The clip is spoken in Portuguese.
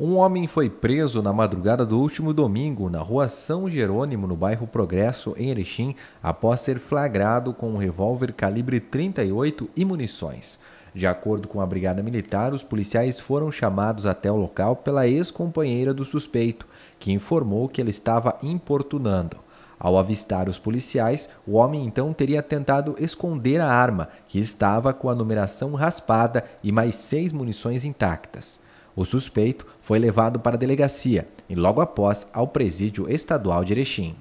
Um homem foi preso na madrugada do último domingo na rua São Jerônimo, no bairro Progresso, em Erechim, após ser flagrado com um revólver calibre 38 e munições. De acordo com a Brigada Militar, os policiais foram chamados até o local pela ex-companheira do suspeito, que informou que ele estava importunando. Ao avistar os policiais, o homem então teria tentado esconder a arma, que estava com a numeração raspada e mais seis munições intactas. O suspeito foi levado para a delegacia e logo após ao presídio estadual de Erechim.